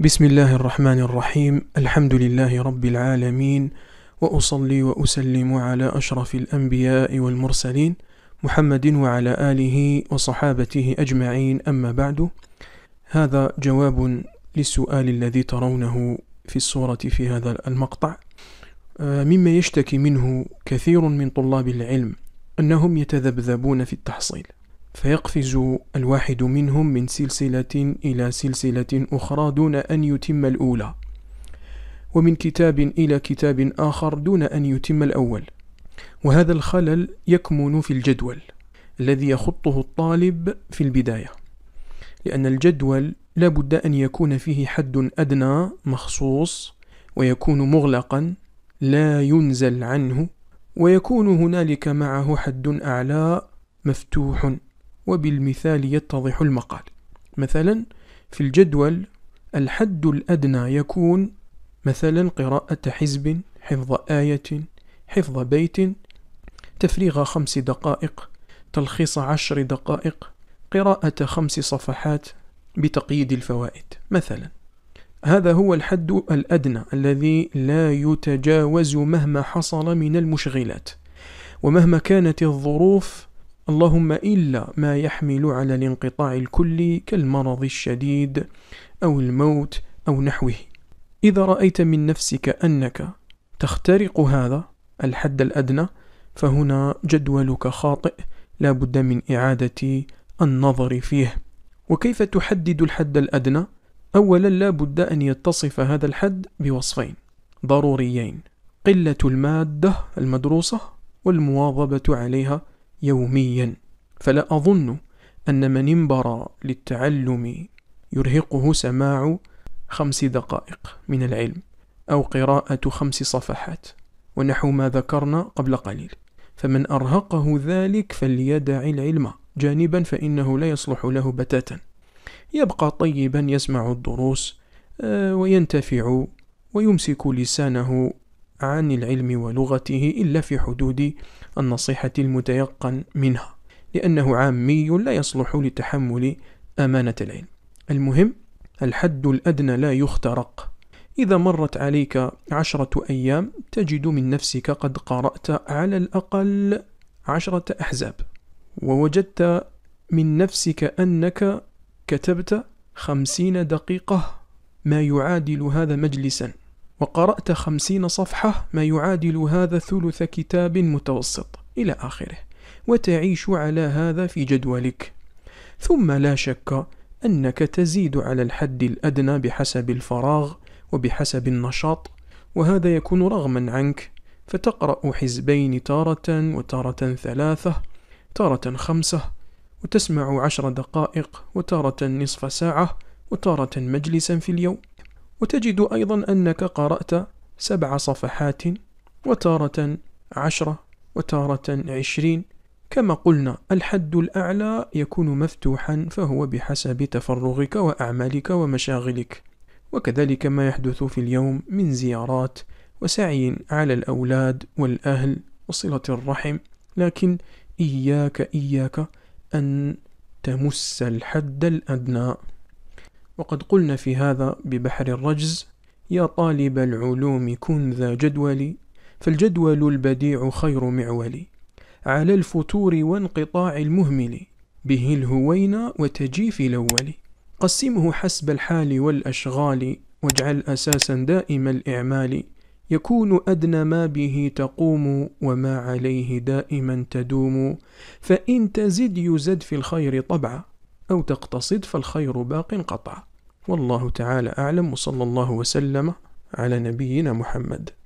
بسم الله الرحمن الرحيم الحمد لله رب العالمين واصلي واسلم على اشرف الانبياء والمرسلين محمد وعلى اله وصحابته اجمعين اما بعد هذا جواب للسؤال الذي ترونه في الصوره في هذا المقطع آه، مما يشتكي منه كثير من طلاب العلم انهم يتذبذبون في التحصيل فيقفز الواحد منهم من سلسلة إلى سلسلة أخرى دون أن يتم الأولى ومن كتاب إلى كتاب آخر دون أن يتم الأول وهذا الخلل يكمن في الجدول الذي يخطه الطالب في البداية لأن الجدول لا بد أن يكون فيه حد أدنى مخصوص ويكون مغلقا لا ينزل عنه ويكون هنالك معه حد أعلى مفتوح وبالمثال يتضح المقال مثلا في الجدول الحد الأدنى يكون مثلا قراءة حزب حفظ آية حفظ بيت تفريغ خمس دقائق تلخيص عشر دقائق قراءة خمس صفحات بتقييد الفوائد مثلا هذا هو الحد الأدنى الذي لا يتجاوز مهما حصل من المشغلات ومهما كانت الظروف اللهم إلا ما يحمل على الانقطاع الكلي كالمرض الشديد أو الموت أو نحوه إذا رأيت من نفسك أنك تخترق هذا الحد الأدنى فهنا جدولك خاطئ لا بد من إعادة النظر فيه وكيف تحدد الحد الأدنى؟ أولا لا بد أن يتصف هذا الحد بوصفين ضروريين قلة المادة المدروسة والمواظبة عليها يوميا فلا أظن أن من انبرى للتعلم يرهقه سماع خمس دقائق من العلم أو قراءة خمس صفحات ونحو ما ذكرنا قبل قليل فمن أرهقه ذلك فليدع العلم جانبا فإنه لا يصلح له بتاتا يبقى طيبا يسمع الدروس آه، وينتفع ويمسك لسانه عن العلم ولغته إلا في حدود النصيحة المتيقن منها لأنه عامي لا يصلح لتحمل أمانة العلم المهم الحد الأدنى لا يخترق إذا مرت عليك عشرة أيام تجد من نفسك قد قرأت على الأقل عشرة أحزاب ووجدت من نفسك أنك كتبت خمسين دقيقة ما يعادل هذا مجلسا وقرأت خمسين صفحة ما يعادل هذا ثلث كتاب متوسط إلى آخره وتعيش على هذا في جدولك ثم لا شك أنك تزيد على الحد الأدنى بحسب الفراغ وبحسب النشاط وهذا يكون رغما عنك فتقرأ حزبين تارة وتارة ثلاثة تارة خمسة وتسمع عشر دقائق وتارة نصف ساعة وتارة مجلسا في اليوم وتجد أيضا أنك قرأت سبع صفحات وتارة عشرة وتارة عشرين كما قلنا الحد الأعلى يكون مفتوحا فهو بحسب تفرغك وأعمالك ومشاغلك وكذلك ما يحدث في اليوم من زيارات وسعي على الأولاد والأهل وصلة الرحم لكن إياك إياك أن تمس الحد الأدنى وقد قلنا في هذا ببحر الرجز يا طالب العلوم كن ذا جدول فالجدول البديع خير معول على الفتور وانقطاع المهمل به الهوينا وتجيف الأول قسمه حسب الحال والأشغال واجعل أساسا دائم الإعمال يكون أدنى ما به تقوم وما عليه دائما تدوم فإن تزد يزد في الخير طبعا أو تقتصد فالخير باق قطعا والله تعالى أعلم وصلى الله وسلم على نبينا محمد